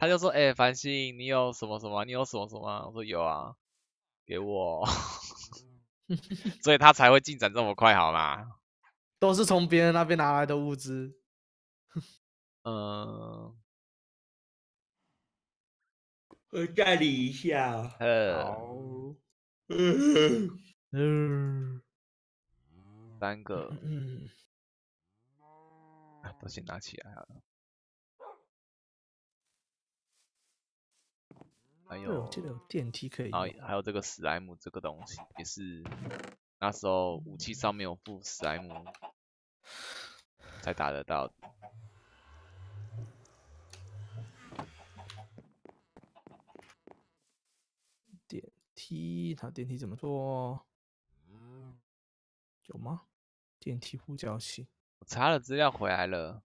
他就说：“哎，繁星，你有什么什么？你有什么什么？”我说：“有啊，给我。” 所以他才会进展这么快，好吗？都是从别人那边拿来的物资。嗯，我整理一下。嗯嗯。三个。嗯。啊，都先拿起来。还有这个电梯可以，还有还有这个史莱姆这个东西也是那时候武器上面有附史莱姆才打得到。电梯，他电梯怎么做？有吗？电梯呼叫器，我查了资料回来了。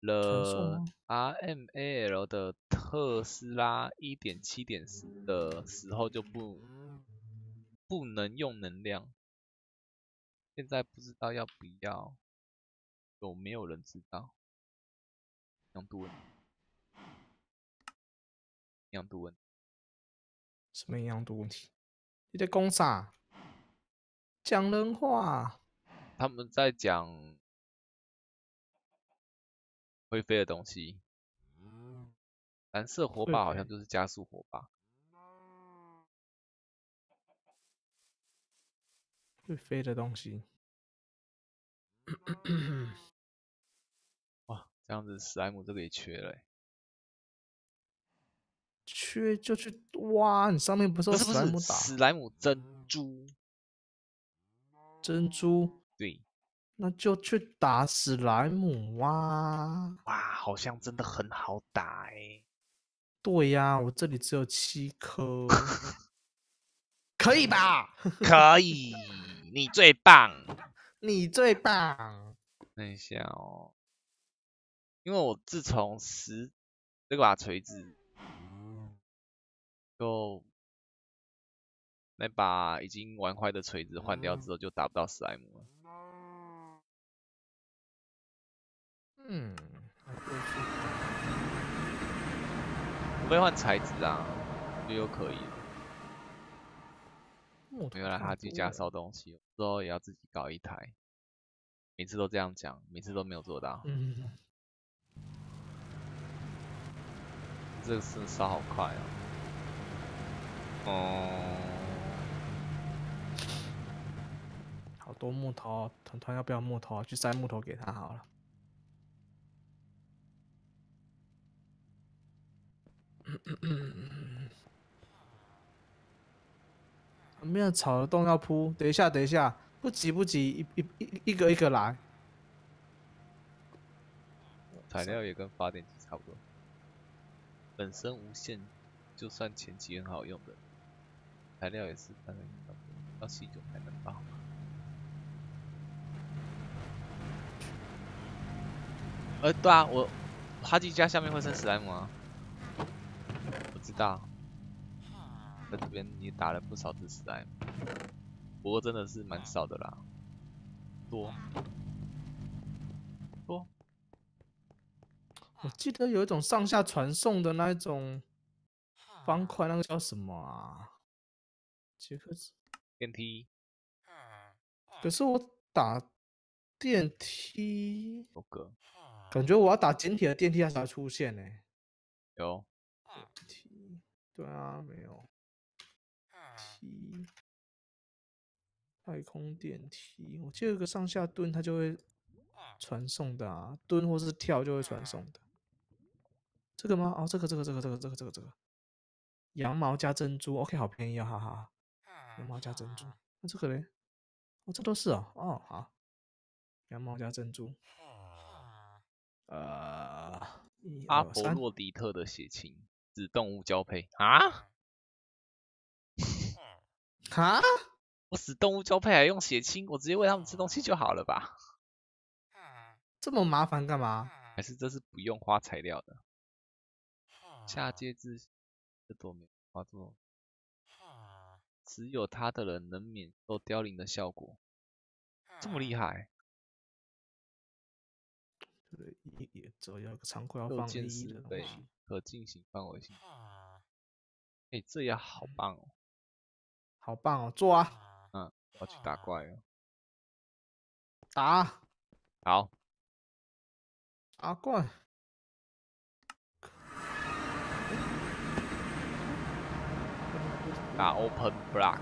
了 R M L 的。特斯拉一点七点四的时候就不不能用能量，现在不知道要不要，有没有人知道？杨度？问杨度问？什么养度问题？你在讲啥？讲人话？他们在讲会飞的东西。蓝色火把好像就是加速火把，会飞的东西。哇，这样子史莱姆这个也缺了，缺就去挖。你上面不是史莱姆打史莱姆珍珠，珍珠对，那就去打史莱姆哇！哇，好像真的很好打哎。对呀，我这里只有七颗，可以吧？可以，你最棒，你最棒。等一下哦，因为我自从十这把锤子，就那把已经玩坏的锤子换掉之后，就打不到史莱姆了。嗯。可以换材质啊，就又可以了。原来他自己家烧东西，之后也要自己搞一台。每次都这样讲，每次都没有做到。嗯。这个是烧好快哦。哦。好多木头，团团要不要木头？去摘木头给他好了。旁边草的洞要铺，等一下，等一下，不急不急，一、一、一一个一个来。材料也跟发电机差不多，本身无限，就算前期很好用的材料也是大概差不多，要稀有才能爆。呃，对啊，我哈基家下面会生史莱姆啊。知道，在这边你打了不少知时代。不过真的是蛮少的啦，多，多，我记得有一种上下传送的那一种方块，那个叫什么啊？杰克是电梯，可是我打电梯，我哥，感觉我要打简体的电梯它才出现呢，有电梯。对啊，没有。梯，太空电梯。我记了个上下蹲，它就会传送的啊。蹲或是跳就会传送的。这个吗？哦，这个，这个，这个，这个，这个，这个，这个。羊毛加珍珠，OK，好便宜啊，哈哈。羊毛加珍珠，那这个嘞？哦，这都是哦，哦好。羊毛加珍珠。啊。呃，阿波洛迪特的血清。死动物交配啊？哈？我死动物交配还用血清？我直接喂他们吃东西就好了吧？这么麻烦干嘛？还是这是不用花材料的？下 界之这朵没花朵，只有他的人能免受凋零的效果。这么厉害？对，也只要个仓库要放一的嘛，可进行范围性。哎，这也好棒哦，好棒哦，做啊，嗯，我去打怪哦。打，好，阿怪，打 open block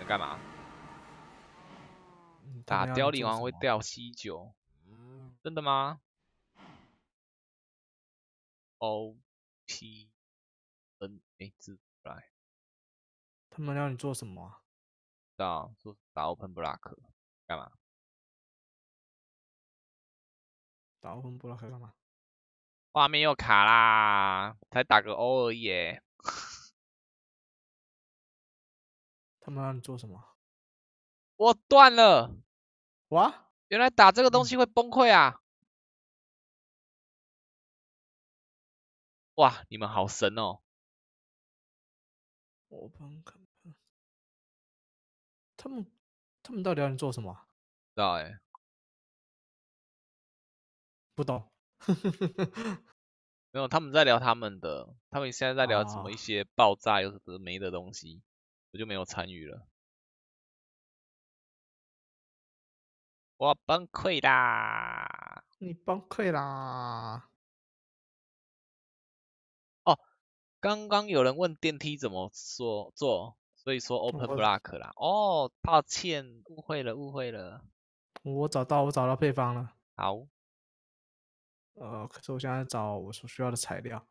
在干嘛？打凋零王会掉稀九，真的吗？O P N A Z 来，他们让你做什么？打，打 Open Block 干嘛？打 Open Block 干嘛？画面又卡啦，才打个 O 而已。他们让你做什么？我断了。哇？原来打这个东西会崩溃啊？哇，你们好神哦！我他们，他们到底你做什么？不知道哎，不懂。没有，他们在聊他们的，他们现在在聊什么？一些爆炸又什么没的东西，我就没有参与了。我崩溃啦！你崩溃啦！刚刚有人问电梯怎么说做，所以说 open block 啦。哦，抱歉，误会了，误会了。我找到我找到配方了。好。呃，可是我现在找我所需要的材料。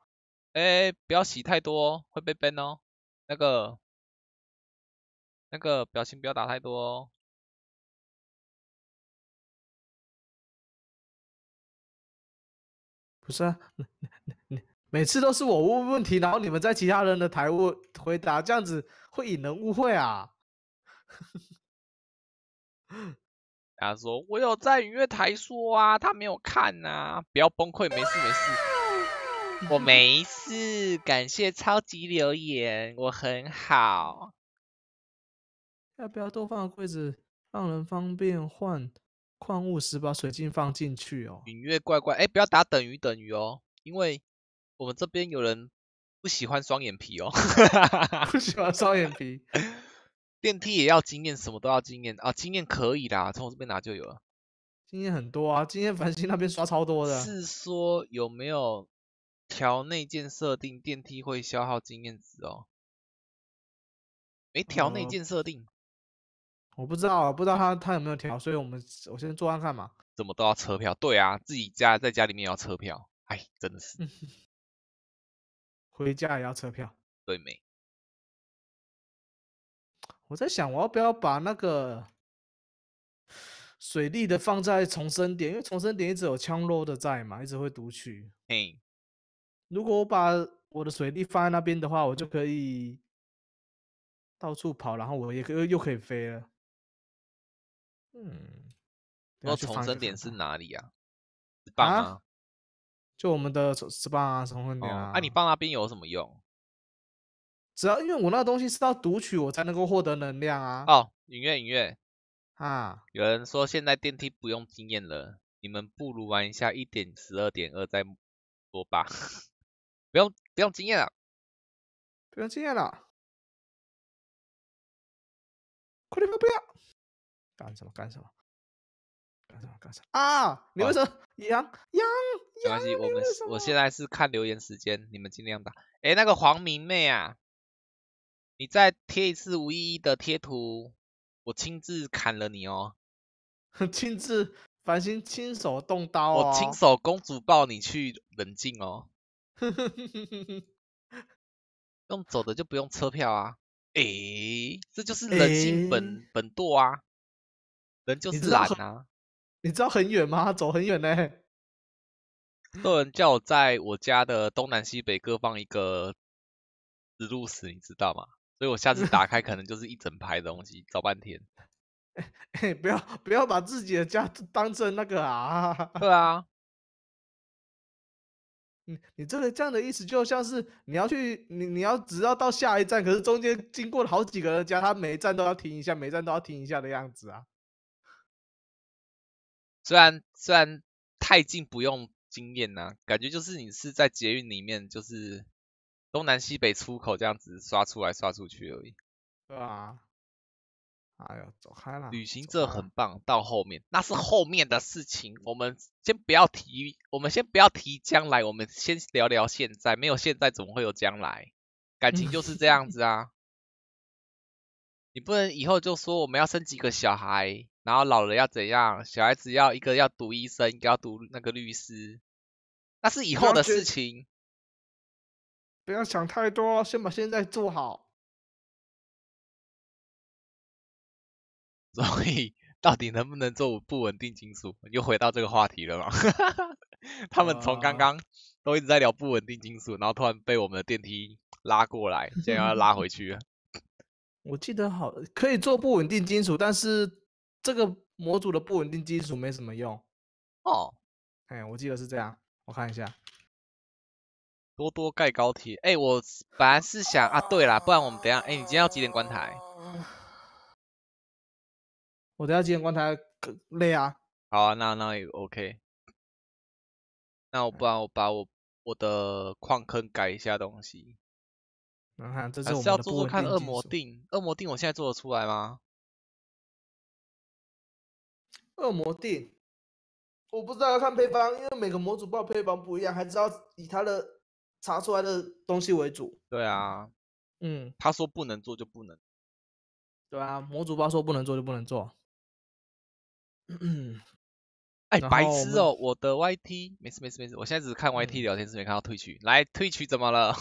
哎，不要洗太多，会被喷哦。那个，那个表情不要打太多哦。不是啊。每次都是我问问题，然后你们在其他人的台问回答，这样子会引人误会啊。他说我有在隐月台说啊，他没有看呐，不要崩溃，没事没事，我没事，感谢超级留言，我很好。要不要多放柜子，让人方便换矿物石，把水晶放进去哦。隐月怪怪，哎，不要打等于等于哦，因为。我们这边有人不喜欢双眼皮哦，不喜欢双眼皮。电梯也要经验，什么都要经验啊！经验可以的，从我这边拿就有了。经验很多啊，经验繁星那边刷超多的。是说有没有调内建设定，电梯会消耗经验值哦？没调内建设定，我不知道，不知道他他有没有调，所以我们我先做看看嘛。怎么都要车票，对啊，自己家在家里面要车票，哎，真的是。回家也要车票，对没？我在想，我要不要把那个水利的放在重生点？因为重生点一直有枪落的在嘛，一直会读取。哎，如果我把我的水利放在那边的话，我就可以到处跑，然后我也可又可以飞了。嗯，那重生点是哪里呀？啊？就我们的什么啊，什么什么啊？你放那边有什么用？只要因为我那个东西是要读取，我才能够获得能量啊。哦，音乐音乐啊。有人说现在电梯不用经验了，你们不如玩一下一点十二点二再说吧。不用不用经验了，不用经验了，快点不要！干什么干什么？啊！你为什么？杨杨没关系，我们我现在是看留言时间，你们尽量打。哎，那个黄明媚啊，你再贴一次无意义的贴图，我亲自砍了你哦！亲自，繁星亲手动刀啊！我亲手公主抱你去冷静哦！用走的就不用车票啊！哎，这就是人性本本惰啊，人就是懒啊。你知道很远吗？走很远呢。有人叫我在我家的东南西北各放一个指示，你知道吗？所以我下次打开可能就是一整排东西，找半天。不要不要把自己的家当成那个啊！对啊。你你这个这样的意思就像是你要去你你要只要到下一站，可是中间经过了好几个人家，他每一站都要停一下，每一站都要停一下的样子啊。虽然虽然太近不用经验呐，感觉就是你是在捷运里面，就是东南西北出口这样子刷出来刷出去而已。对啊，哎呀，走开了。旅行这很棒，到后面那是后面的事情，我们先不要提，我们先不要提将来，我们先聊聊现在，没有现在怎么会有将来？感情就是这样子啊，你不能以后就说我们要生几个小孩。然后老人要怎样？小孩子要一个要读医生，一个要读那个律师。那是以后的事情。不要想太多，先把现在做好。所以到底能不能做不稳定金属？又回到这个话题了嘛？他们从刚刚都一直在聊不稳定金属，然后突然被我们的电梯拉过来，现在要拉回去。我记得好，可以做不稳定金属，但是。这个模组的不稳定基础没什么用哦，哎，我记得是这样，我看一下。多多盖高铁，哎，我本来是想啊，对啦，不然我们等下，哎，你今天要几点关台？我等下几点关台？累啊。好啊，那那也 OK。那我不然我把我我的矿坑改一下东西。这是我们的是要多多看恶魔定，恶魔定，我现在做得出来吗？恶魔锭，我不知道要看配方，因为每个模组包配方不一样，还是要以他的查出来的东西为主。对啊，嗯，他说不能做就不能。对啊，模组包说不能做就不能做。哎，白痴哦，我的 YT 没事没事没事，我现在只看 YT 聊天室，没看到退区。来，退区怎么了？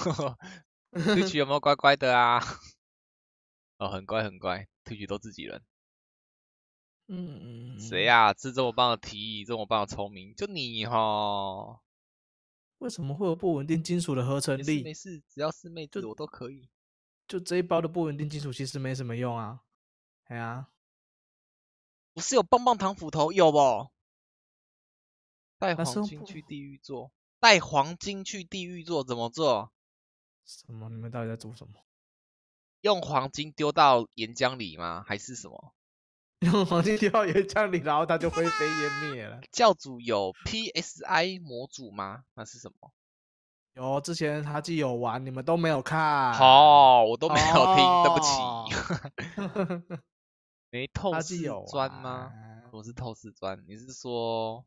退区 有没有乖乖的啊？哦，很乖很乖，退区都自己人。嗯嗯，谁呀？这么棒的提议，这么棒的聪明，就你哈？为什么会有不稳定金属的合成力？没事，只要师妹对我都可以。就这一包的不稳定金属，其实没什么用啊。哎呀，不是有棒棒糖斧头有不？带黄金去地狱做？带黄金去地狱做怎么做？什么？你们到底在做什么？用黄金丢到岩浆里吗？还是什么？黄金吊也降临，然后他就灰飞烟灭了。教主有 PSI 模组吗？那是什么？有，之前他既有玩，你们都没有看。好，我都没有听，对不起。没透视砖吗？我是透视砖，你是说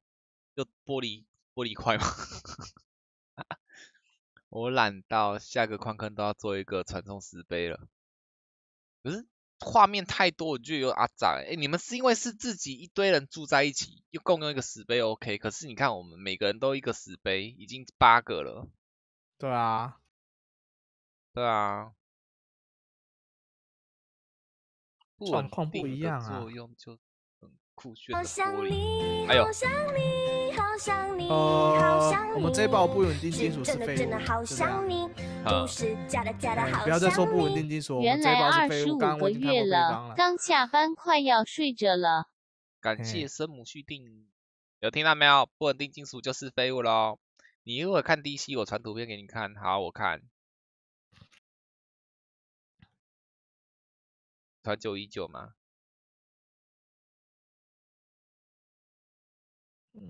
就玻璃玻璃块吗？我懒到下个矿坑都要做一个传送石碑了。不是。画面太多，我就有阿仔。哎，你们是因为是自己一堆人住在一起，又共用一个石碑，OK？可是你看我们每个人都一个石碑，已经八个了。对啊，对啊，状况不一样啊。好想你，好想你，好想你，好想你。我们这包不稳定金属是废物。不要再说不稳定金属，我们这包个月了，刚下班，快要睡着了。谢生母续订，有听到没有？不稳定金属就是废物喽。你一会儿看 DC，我传图片给你看。好，我看。传九一九吗？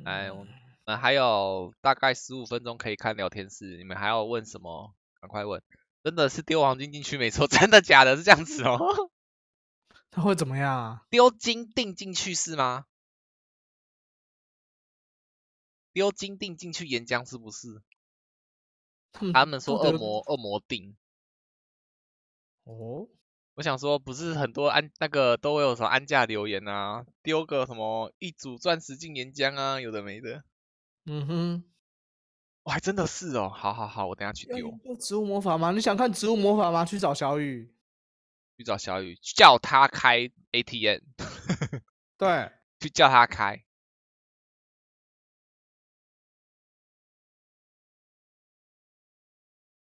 哎，我们还有大概十五分钟可以看聊天室，你们还要问什么？赶快问！真的是丢黄金进去没错，真的假的？是这样子哦。他 会怎么样？丢金锭进去是吗？丢金锭进去岩浆是不是？他们说恶魔恶魔锭。哦。我想说，不是很多安那个都会有什么安价留言啊，丢个什么一组钻石进岩浆啊，有的没的。嗯哼，哇，真的是哦，好好好，我等下去丢。植物魔法吗？你想看植物魔法吗？去找小雨，去找小雨，叫他开 ATM。对，去叫他开。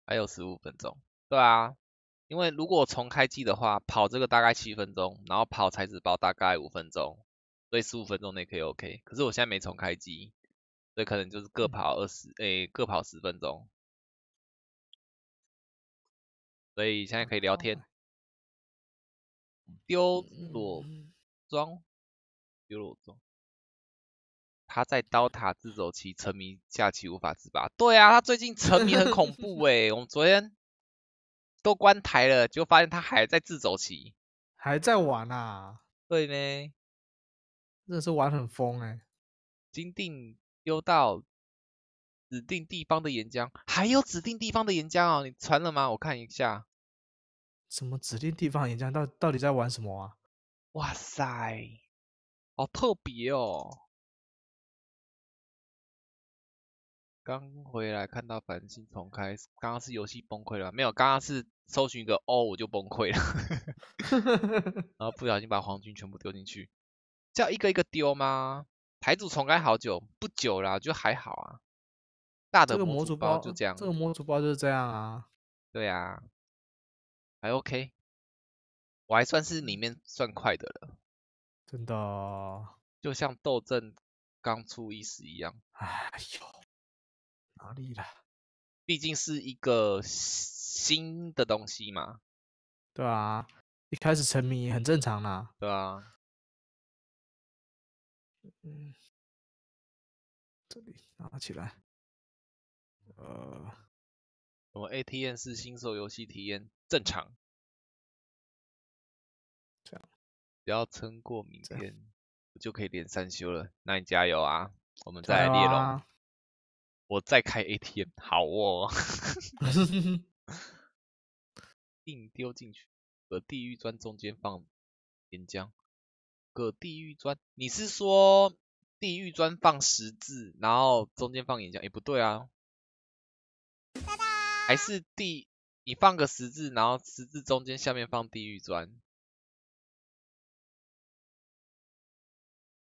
还有十五分钟。对啊。因为如果重开机的话，跑这个大概七分钟，然后跑材质包大概五分钟，所以十五分钟内可以 OK。可是我现在没重开机，所以可能就是各跑二十，诶，各跑十分钟。所以现在可以聊天。丢裸装，丢裸装。他在刀塔自走棋沉迷下棋无法自拔。对啊，他最近沉迷很恐怖诶，我们昨天。都关台了，就发现他还在自走棋，还在玩啊？对呢，真的是玩很疯哎。金锭丢到指定地方的岩浆，还有指定地方的岩浆哦，你传了吗？我看一下，什么指定地方岩浆，到到底在玩什么啊？哇塞，好特别哦。刚回来看到繁星重开，刚刚是游戏崩溃了没有？刚刚是搜寻一个哦，我就崩溃了，然后不小心把黄金全部丢进去，这样一个一个丢吗？牌组重开好久不久啦，就还好啊。大的模组包就这样，这个模组包就是这样啊。对啊，还 OK，我还算是里面算快的了，真的，就像斗阵刚出一时一样，哎呦。哪里了？毕竟是一个新的东西嘛，对啊，一开始沉迷很正常啦，对啊。嗯，这里拿起来。呃，我们 ATN 是新手游戏体验正常。这样，只要撑过明天，就可以连三休了。那你加油啊，我们再来猎龙。我再开 ATM，好哦，硬 丢进去，搁地狱砖中间放岩浆，搁地狱砖。你是说地狱砖放十字，然后中间放岩浆？哎，不对啊，还是地你放个十字，然后十字中间下面放地狱砖。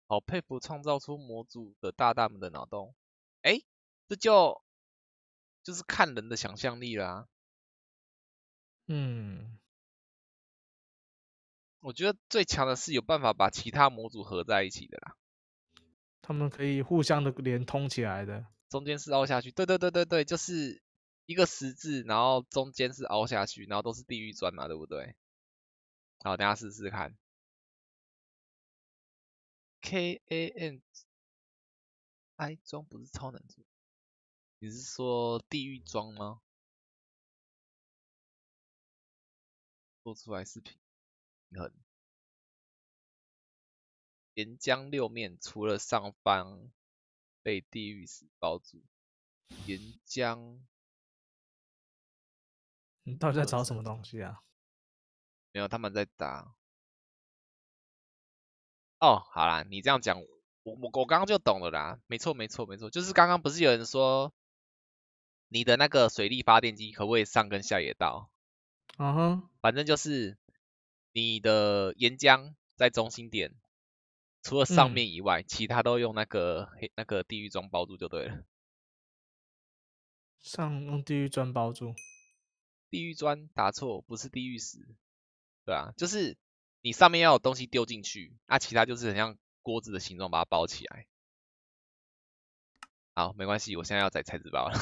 好佩服创造出模组的大大们的脑洞，哎。这就就是看人的想象力啦。嗯，我觉得最强的是有办法把其他模组合在一起的啦。他们可以互相的连通起来的。中间是凹下去，对对对对对，就是一个十字，然后中间是凹下去，然后都是地狱砖嘛，对不对？好，等下试试看。K A N I 装不是超能装。你是说地狱装吗？做出来是平平衡。岩浆六面除了上方被地狱石包住，岩浆。你到底在找什么东西啊？没有，他们在打。哦，好啦，你这样讲，我我我刚刚就懂了啦。没错，没错，没错，就是刚刚不是有人说。你的那个水力发电机可不可以上跟下也到？嗯哼，反正就是你的岩浆在中心点，除了上面以外，其他都用那个黑那个地狱砖包住就对了。上用地狱砖包住？地狱砖打错，不是地狱石，对啊，就是你上面要有东西丢进去，啊，其他就是很像锅子的形状把它包起来。好，没关系，我现在要载菜籽包了。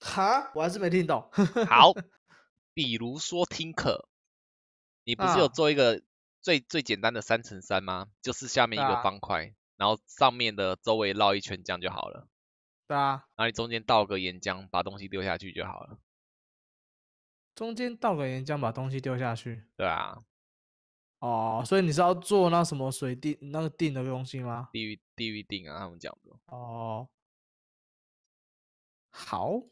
哈，我还是没听懂。好，比如说听课，你不是有做一个最最简单的三乘三吗？就是下面一个方块，然后上面的周围绕一圈，这样就好了。对啊。然后你中间倒个岩浆，把东西丢下去就好了。中间倒个岩浆，把东西丢下去。对啊。哦，所以你是要做那什么水定那个定的东西吗？地狱地狱定啊，他们讲的。哦，好。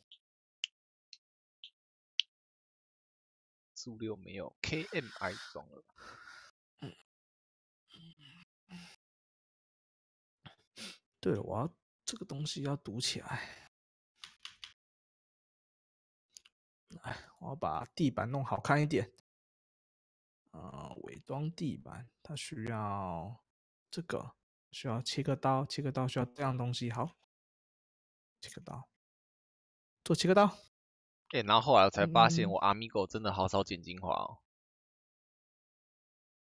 素六没有 KMI 装了。对了，我要这个东西要读起来。我要把地板弄好看一点。呃，伪装地板，它需要这个，需要切割刀，切割刀需要这样东西。好，切个刀，做切割刀。对，然后后来我才发现，我阿米狗真的好少剪精华哦。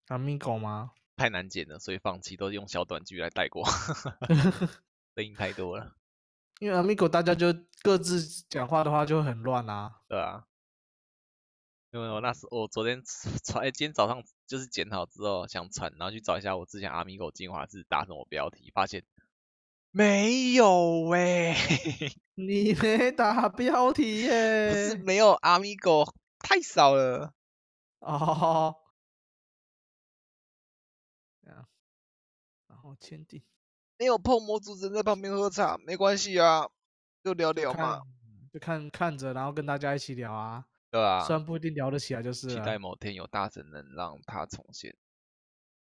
阿米狗吗？太难剪了，所以放弃，都用小短句来带过。声音太多了。因为阿米狗大家就各自讲话的话就会很乱啊。对啊。因为我那时我昨天传，哎，今天早上就是剪好之后想传，然后去找一下我之前阿米狗精华是打什么标题，发现。没有喂，你没打标题 耶，不是没有阿米狗太少了哦。然后签订，没有碰魔组人在旁边喝茶没关系啊，就聊聊嘛，就看看着然后跟大家一起聊啊。对啊，虽然不一定聊得起来，就是期待某天有大神能让他重现。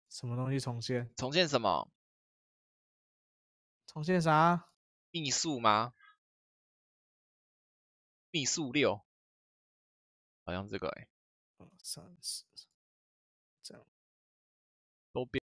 什么东西重现？重现什么？重现啥？秘术吗？秘术六，好像这个哎，三十这样都变。